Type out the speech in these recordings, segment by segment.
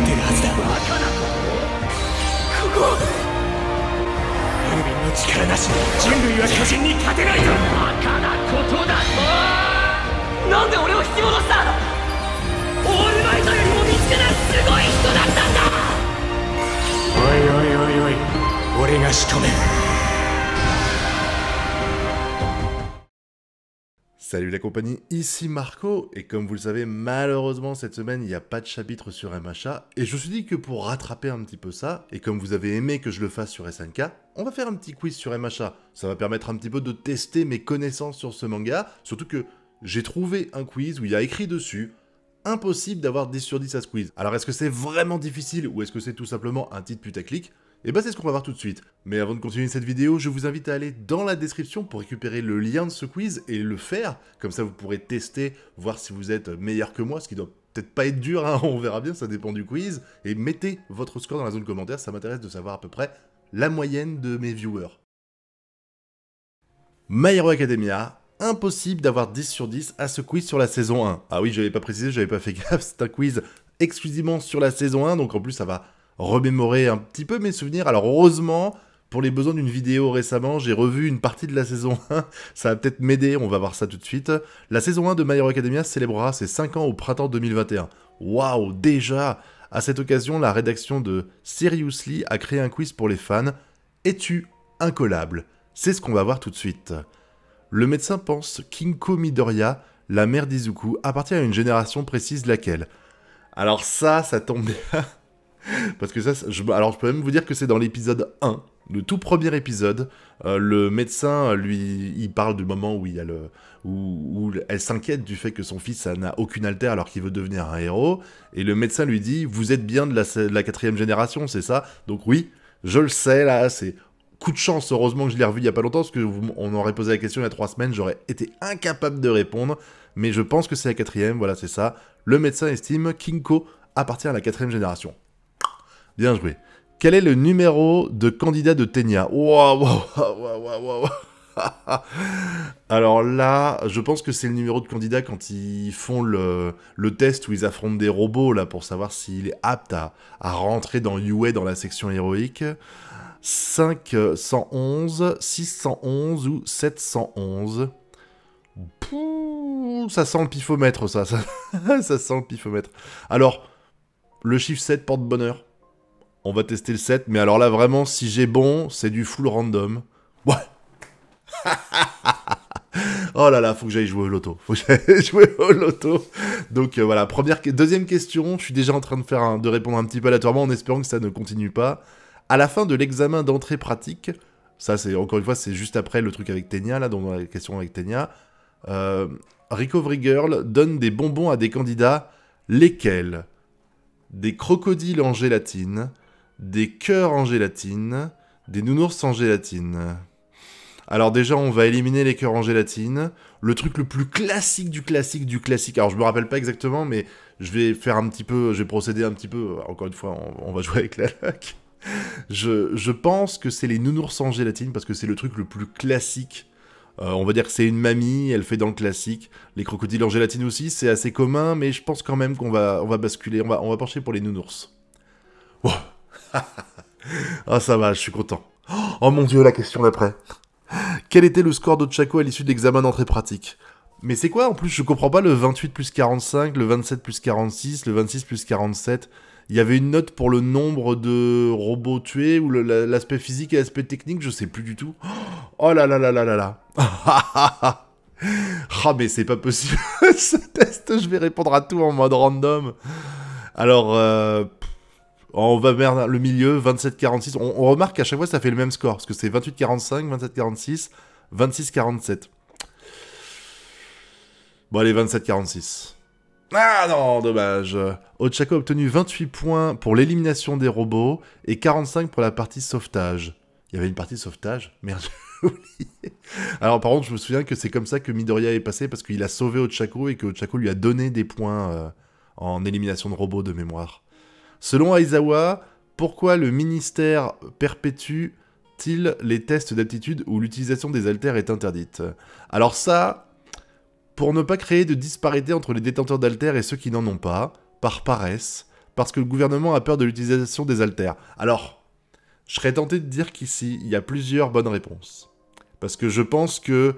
ってるはずだここエルヴィンの力なしに人類は巨人に勝てないぞバカなことだなんで俺を引き戻したオールマイトよりも見つけないすごい人だったんだおいおいおいおい俺が仕留める Salut la compagnie, ici Marco, et comme vous le savez, malheureusement cette semaine il n'y a pas de chapitre sur MHA, et je me suis dit que pour rattraper un petit peu ça, et comme vous avez aimé que je le fasse sur SNK, on va faire un petit quiz sur MHA. Ça va permettre un petit peu de tester mes connaissances sur ce manga, surtout que j'ai trouvé un quiz où il y a écrit dessus impossible d'avoir 10 sur 10 à ce quiz. Alors est-ce que c'est vraiment difficile ou est-ce que c'est tout simplement un titre putaclic et eh bah ben, c'est ce qu'on va voir tout de suite. Mais avant de continuer cette vidéo, je vous invite à aller dans la description pour récupérer le lien de ce quiz et le faire. Comme ça vous pourrez tester, voir si vous êtes meilleur que moi, ce qui doit peut-être pas être dur, hein. on verra bien, ça dépend du quiz. Et mettez votre score dans la zone commentaire, ça m'intéresse de savoir à peu près la moyenne de mes viewers. My Hero Academia, impossible d'avoir 10 sur 10 à ce quiz sur la saison 1. Ah oui, j'avais pas précisé, j'avais pas fait gaffe, c'est un quiz exclusivement sur la saison 1, donc en plus ça va remémorer un petit peu mes souvenirs. Alors heureusement, pour les besoins d'une vidéo récemment, j'ai revu une partie de la saison 1. Ça va peut-être m'aider, on va voir ça tout de suite. La saison 1 de My Hero Academia célébrera ses 5 ans au printemps 2021. Waouh, déjà À cette occasion, la rédaction de Seriously a créé un quiz pour les fans. Es-tu incollable C'est ce qu'on va voir tout de suite. Le médecin pense qu'Inko Midoriya, la mère d'Izuku, appartient à une génération précise laquelle. Alors ça, ça tombe bien. Parce que ça, alors je peux même vous dire que c'est dans l'épisode 1, le tout premier épisode, euh, le médecin, lui, il parle du moment où, il a le, elle s'inquiète du fait que son fils n'a aucune altère alors qu'il veut devenir un héros, et le médecin lui dit, vous êtes bien de la, la quatrième génération, c'est ça Donc oui, je le sais, là, c'est coup de chance, heureusement que je l'ai revu il y a pas longtemps, parce que on aurait posé la question il y a trois semaines, j'aurais été incapable de répondre, mais je pense que c'est la quatrième, voilà, c'est ça. Le médecin estime Kinko appartient à la quatrième génération. Bien joué. Quel est le numéro de candidat de Tenya Alors là, je pense que c'est le numéro de candidat quand ils font le, test où ils affrontent des robots là pour savoir s'il est apte à, rentrer dans UA dans la section héroïque. 511, 611 ou 711. ça sent le pifomètre, ça. Ça, ça sent le pifomètre. Alors, le chiffre 7 porte bonheur. On va tester le 7, mais alors là vraiment, si j'ai bon, c'est du full random. Ouais. oh là là, faut que j'aille jouer au loto. Faut que j'aille jouer au loto. Donc euh, voilà, première, deuxième question. Je suis déjà en train de faire de répondre un petit peu aléatoirement en espérant que ça ne continue pas. À la fin de l'examen d'entrée pratique, ça c'est encore une fois, c'est juste après le truc avec Tenia là, dans la question avec Tenia. Euh, Recovery Girl donne des bonbons à des candidats, lesquels Des crocodiles en gélatine, des cœurs en gélatine, des nounours en gélatine. Alors déjà, on va éliminer les cœurs en gélatine. Le truc le plus classique du classique du classique. Alors je me rappelle pas exactement, mais je vais faire un petit peu, je vais procéder un petit peu. Encore une fois, on, va jouer avec la lac. Je, pense que c'est les nounours en gélatine parce que c'est le truc le plus classique. Euh, on va dire que c'est une mamie, elle fait dans le classique. Les crocodiles en gélatine aussi, c'est assez commun, mais je pense quand même qu'on va, on va basculer, on va, on va pencher pour les nounours. ah, ça va, je suis content. Oh mon dieu, la question d'après. Quel était le score de à l'issue d'examen d'entrée pratique Mais c'est quoi en plus Je comprends pas le 28 plus 45, le 27 plus 46, le 26 plus 47. Il y avait une note pour le nombre de robots tués ou l'aspect physique et l'aspect technique, je sais plus du tout. Oh là là là là là là. Ah mais c'est pas possible. Ce test, je vais répondre à tout en mode random. Alors, euh, on va vers le milieu, 27-46. On, remarque qu'à chaque fois, ça fait le même score, parce que c'est 28-45, 27-46, 26-47. Bon, allez, 27-46. Ah non, dommage. Ochako a obtenu 28 points pour l'élimination des robots et 45 pour la partie sauvetage. Il y avait une partie sauvetage Merde, Alors par contre, je me souviens que c'est comme ça que Midoriya est passé parce qu'il a sauvé Ochako et que Ochako lui a donné des points euh, en élimination de robots de mémoire. Selon Aizawa, pourquoi le ministère perpétue-t-il les tests d'aptitude où l'utilisation des haltères est interdite Alors ça, pour ne pas créer de disparité entre les détenteurs d'haltères et ceux qui n'en ont pas, par paresse, parce que le gouvernement a peur de l'utilisation des haltères. Alors, je serais tenté de dire qu'ici, il y a plusieurs bonnes réponses. Parce que je pense que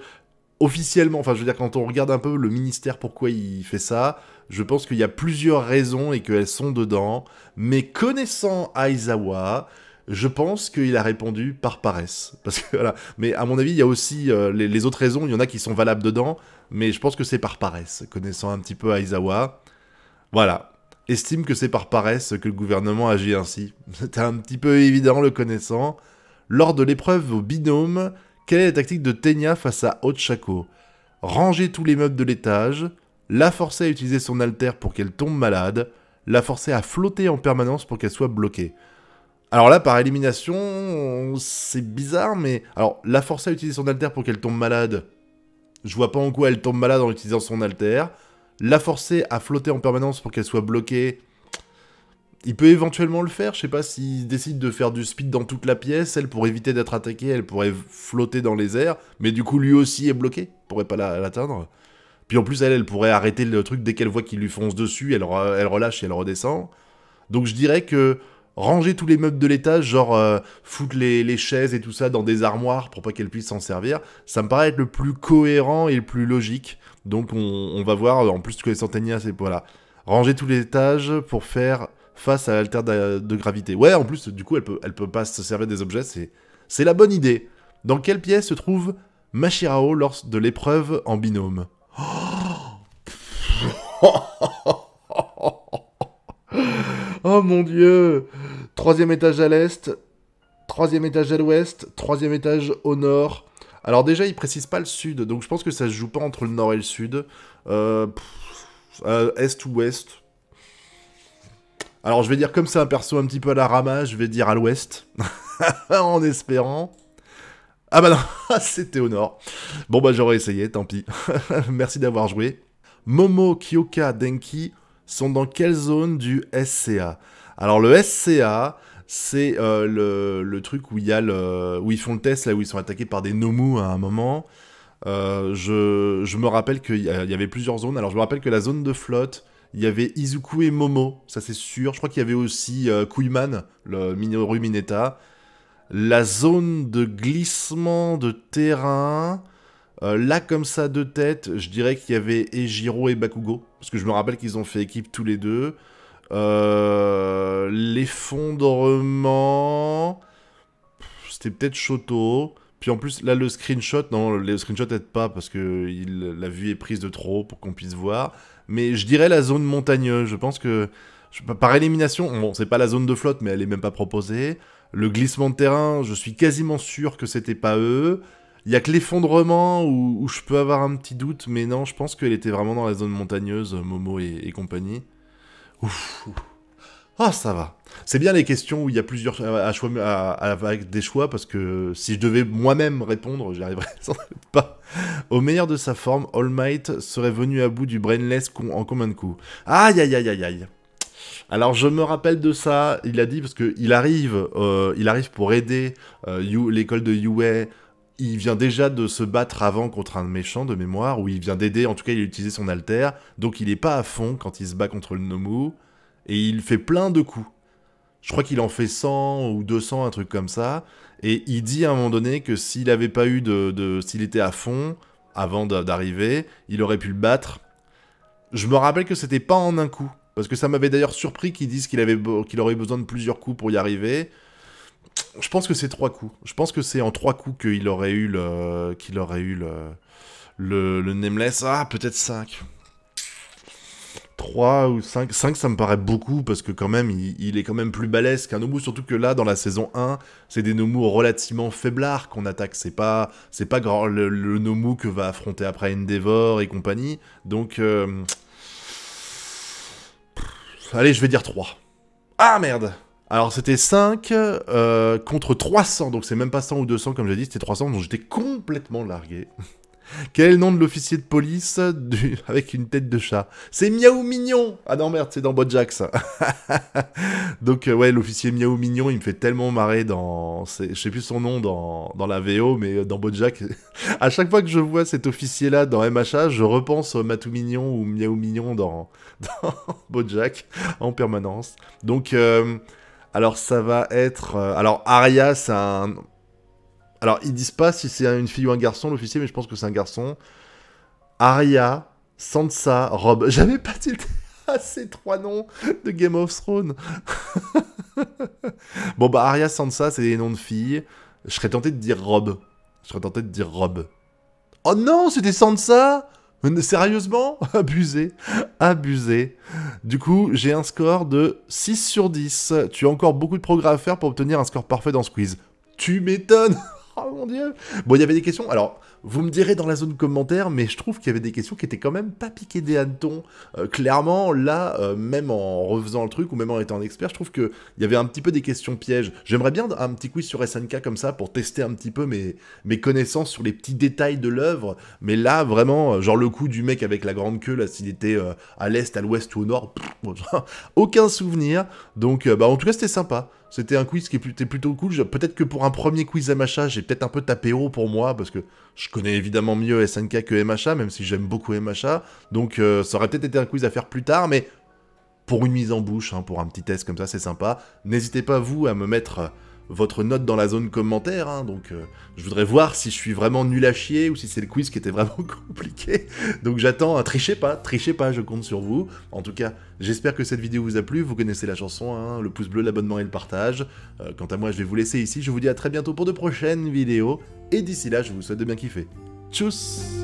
officiellement, enfin je veux dire quand on regarde un peu le ministère pourquoi il fait ça, je pense qu'il y a plusieurs raisons et qu'elles sont dedans, mais connaissant Aizawa, je pense qu'il a répondu par paresse. Parce que voilà. Mais à mon avis, il y a aussi euh, les, les, autres raisons, il y en a qui sont valables dedans, mais je pense que c'est par paresse. Connaissant un petit peu Aizawa, voilà. Estime que c'est par paresse que le gouvernement agit ainsi. C'était un petit peu évident le connaissant. Lors de l'épreuve au binôme, quelle est la tactique de Tenya face à Ochako Ranger tous les meubles de l'étage, la forcer à utiliser son alter pour qu'elle tombe malade, la forcer à flotter en permanence pour qu'elle soit bloquée. Alors là, par élimination, c'est bizarre, mais... Alors, la forcer à utiliser son alter pour qu'elle tombe malade, je vois pas en quoi elle tombe malade en utilisant son alter. La forcer à flotter en permanence pour qu'elle soit bloquée, il peut éventuellement le faire, je sais pas s'il décide de faire du speed dans toute la pièce, elle pour éviter d'être attaquée, elle pourrait flotter dans les airs, mais du coup lui aussi est bloqué, pourrait pas l'atteindre. Puis en plus elle, elle pourrait arrêter le truc dès qu'elle voit qu'il lui fonce dessus, elle, elle relâche et elle redescend. Donc je dirais que ranger tous les meubles de l'étage, genre euh, foutre les, chaises et tout ça dans des armoires pour pas qu'elle puisse s'en servir, ça me paraît être le plus cohérent et le plus logique. Donc on, va voir, en plus que les centenias, c'est voilà. Ranger tous les étages pour faire face à l'alter de gravité. Ouais, en plus, du coup, elle peut, elle peut pas se servir des objets, c'est, la bonne idée. Dans quelle pièce se trouve Machirao lors de l'épreuve en binôme Oh mon dieu Troisième étage à l'est, troisième étage à l'ouest, troisième étage au nord. Alors déjà, il précise pas le sud, donc je pense que ça se joue pas entre le nord et le sud. Euh, euh, est ou ouest, alors je vais dire comme c'est un perso un petit peu à la rama, je vais dire à l'ouest, en espérant. Ah bah non, c'était au nord. Bon bah j'aurais essayé, tant pis. Merci d'avoir joué. Momo, Kyoka, Denki sont dans quelle zone du SCA Alors le SCA, c'est euh, le, truc où, y a le, où ils font le test, là où ils sont attaqués par des Nomu à un moment. Euh, je, je, me rappelle qu'il y avait plusieurs zones. Alors je me rappelle que la zone de flotte, il y avait Izuku et Momo, ça c'est sûr. Je crois qu'il y avait aussi euh, le Minoru Mineta. La zone de glissement de terrain. Euh, là, comme ça, de tête, je dirais qu'il y avait Ejiro et Bakugo. Parce que je me rappelle qu'ils ont fait équipe tous les deux. Euh, L'effondrement. C'était peut-être Shoto. Puis en plus, là, le screenshot, non, le screenshot n'aide pas parce que il, la vue est prise de trop pour qu'on puisse voir. Mais je dirais la zone montagneuse. Je pense que par élimination, bon, c'est pas la zone de flotte, mais elle n'est même pas proposée. Le glissement de terrain, je suis quasiment sûr que c'était pas eux. Il y a que l'effondrement où, je peux avoir un petit doute, mais non, je pense qu'elle était vraiment dans la zone montagneuse, Momo et, compagnie. Ouf. Ah, oh, ça va. C'est bien les questions où il y a plusieurs euh, à choix, avec des choix, parce que si je devais moi-même répondre, j'y arriverais sans doute pas. Au meilleur de sa forme, All Might serait venu à bout du brainless en commun de coups. Aïe aïe aïe aïe aïe. Alors je me rappelle de ça, il a dit, parce qu'il arrive, euh, il arrive pour aider euh, l'école de Yue il vient déjà de se battre avant contre un méchant de mémoire, ou il vient d'aider, en tout cas il a utilisé son alter, donc il n'est pas à fond quand il se bat contre le Nomu, et il fait plein de coups. Je crois qu'il en fait 100 ou 200, un truc comme ça. Et il dit à un moment donné que s'il avait pas eu de, s'il était à fond avant d'arriver, il aurait pu le battre. Je me rappelle que c'était pas en un coup, parce que ça m'avait d'ailleurs surpris qu'ils disent qu'il avait qu'il aurait besoin de plusieurs coups pour y arriver. Je pense que c'est trois coups. Je pense que c'est en trois coups qu'il aurait eu le qu'il aurait eu le le, nameless. Ah, peut-être cinq. 3 ou 5. 5, ça me paraît beaucoup parce que quand même, il, est quand même plus balèze qu'un Nomu. Surtout que là, dans la saison 1, c'est des Nomu relativement faiblards qu'on attaque. C'est pas, c'est pas grand, le, le, Nomu que va affronter après Endeavor et compagnie. Donc, euh, allez, je vais dire 3. Ah merde alors c'était 5 euh, contre 300, donc c'est même pas 100 ou 200 comme j'ai dit, c'était 300, donc j'étais complètement largué. Quel est le nom de l'officier de police avec une tête de chat C'est Miaou Mignon Ah non, merde, c'est dans Bojack, ça. Donc, euh, ouais, l'officier Miaou Mignon, il me fait tellement marrer dans... Je sais plus son nom dans... dans la VO, mais euh, dans Bojack... à chaque fois que je vois cet officier-là dans MHA, je repense au Matou Mignon ou Miaou Mignon dans, dans Bojack en permanence. Donc... Euh, alors ça va être... alors Arya c'est un... Alors, ils disent pas si c'est une fille ou un garçon, l'officier, mais je pense que c'est un garçon. Arya, Sansa, Rob. J'avais pas tilté à ah, ces trois noms de Game of Thrones. bon, bah, Arya, Sansa, c'est des noms de filles. Je serais tenté de dire Rob. Je serais tenté de dire Rob. Oh non, c'était Sansa Sérieusement Abusé. Abusé. Du coup, j'ai un score de 6 sur 10. Tu as encore beaucoup de progrès à faire pour obtenir un score parfait dans ce quiz. Tu m'étonnes mon dieu Bon, il y avait des questions. Alors, vous me direz dans la zone commentaire, mais je trouve qu'il y avait des questions qui étaient quand même pas piquées des hannetons. Euh, clairement, là, euh, même en refaisant le truc ou même en étant expert, je trouve qu'il y avait un petit peu des questions pièges. J'aimerais bien un petit quiz sur SNK comme ça pour tester un petit peu mes, connaissances sur les petits détails de l'œuvre. Mais là, vraiment, euh, genre le coup du mec avec la grande queue, là, s'il était à l'est, à l'ouest ou au nord, aucun souvenir. Donc, bah, en tout cas, c'était sympa. C'était un quiz qui était plutôt cool. Peut-être que pour un premier quiz MHA, j'ai peut-être un peu tapé haut pour moi, parce que je connais évidemment mieux SNK que MHA, même si j'aime beaucoup MHA. Donc euh, ça aurait peut-être été un quiz à faire plus tard, mais pour une mise en bouche, hein, pour un petit test comme ça, c'est sympa. N'hésitez pas, vous, à me mettre euh, votre note dans la zone commentaire. Hein. donc, euh, je voudrais voir si je suis vraiment nul à chier ou si c'est le quiz qui était vraiment compliqué. Donc, j'attends. Hein. trichez pas, trichez pas, je compte sur vous. En tout cas, j'espère que cette vidéo vous a plu. Vous connaissez la chanson, hein. le pouce bleu, l'abonnement et le partage. Euh, quant à moi, je vais vous laisser ici. Je vous dis à très bientôt pour de prochaines vidéos. Et d'ici là, je vous souhaite de bien kiffer. Tchuss